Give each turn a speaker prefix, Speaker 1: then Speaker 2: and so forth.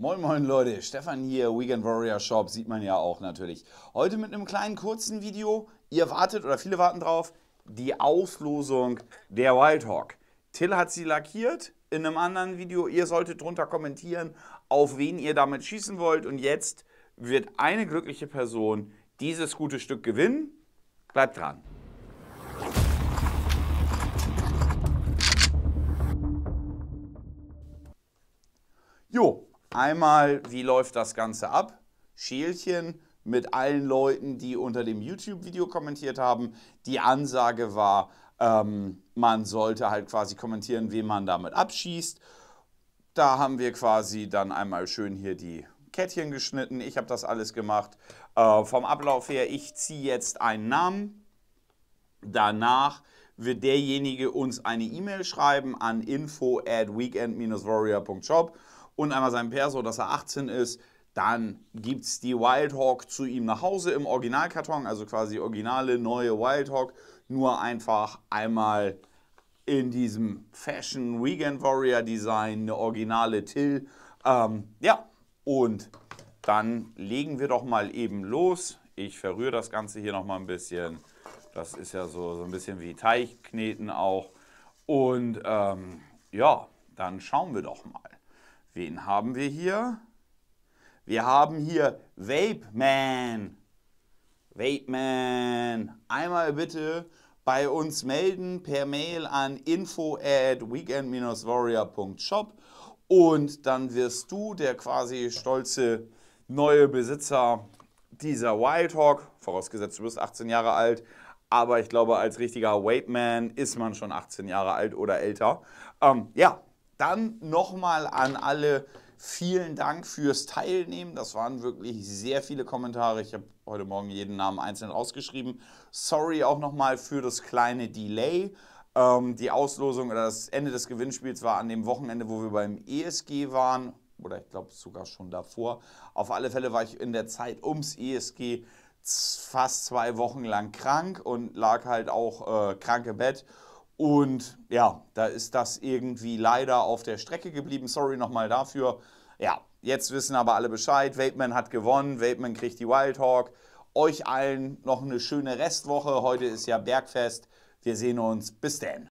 Speaker 1: Moin moin Leute, Stefan hier, Weekend Warrior Shop, sieht man ja auch natürlich. Heute mit einem kleinen kurzen Video, ihr wartet oder viele warten drauf, die Auslosung der Wildhawk. Till hat sie lackiert in einem anderen Video, ihr solltet drunter kommentieren, auf wen ihr damit schießen wollt und jetzt wird eine glückliche Person dieses gute Stück gewinnen. Bleibt dran. Jo, Einmal, wie läuft das Ganze ab? Schälchen mit allen Leuten, die unter dem YouTube-Video kommentiert haben. Die Ansage war, ähm, man sollte halt quasi kommentieren, wen man damit abschießt. Da haben wir quasi dann einmal schön hier die Kettchen geschnitten. Ich habe das alles gemacht. Äh, vom Ablauf her, ich ziehe jetzt einen Namen. Danach wird derjenige uns eine E-Mail schreiben an info at weekend-warrior.shop und einmal seinem Perso, dass er 18 ist. Dann gibt es die Wildhawk zu ihm nach Hause im Originalkarton, also quasi originale neue Wildhawk, nur einfach einmal in diesem Fashion Weekend Warrior Design, eine originale Till. Ähm, ja, und dann legen wir doch mal eben los. Ich verrühre das Ganze hier nochmal ein bisschen. Das ist ja so, so ein bisschen wie Teigkneten auch. Und ähm, ja, dann schauen wir doch mal. Wen haben wir hier? Wir haben hier Vape Man. Vape Man. Einmal bitte bei uns melden per Mail an info at weekend-warrior.shop und dann wirst du der quasi stolze neue Besitzer dieser Wild Hawk, vorausgesetzt du bist 18 Jahre alt, aber ich glaube als richtiger Vape Man ist man schon 18 Jahre alt oder älter. Ähm, ja, dann nochmal an alle vielen Dank fürs Teilnehmen. Das waren wirklich sehr viele Kommentare. Ich habe heute Morgen jeden Namen einzeln rausgeschrieben. Sorry auch nochmal für das kleine Delay. Ähm, die Auslosung oder das Ende des Gewinnspiels war an dem Wochenende, wo wir beim ESG waren. Oder ich glaube sogar schon davor. Auf alle Fälle war ich in der Zeit ums ESG fast zwei Wochen lang krank und lag halt auch äh, krank im Bett und ja, da ist das irgendwie leider auf der Strecke geblieben. Sorry nochmal dafür. Ja, jetzt wissen aber alle Bescheid. Vapeman hat gewonnen. Vapeman kriegt die Wildhawk. Euch allen noch eine schöne Restwoche. Heute ist ja Bergfest. Wir sehen uns. Bis dann.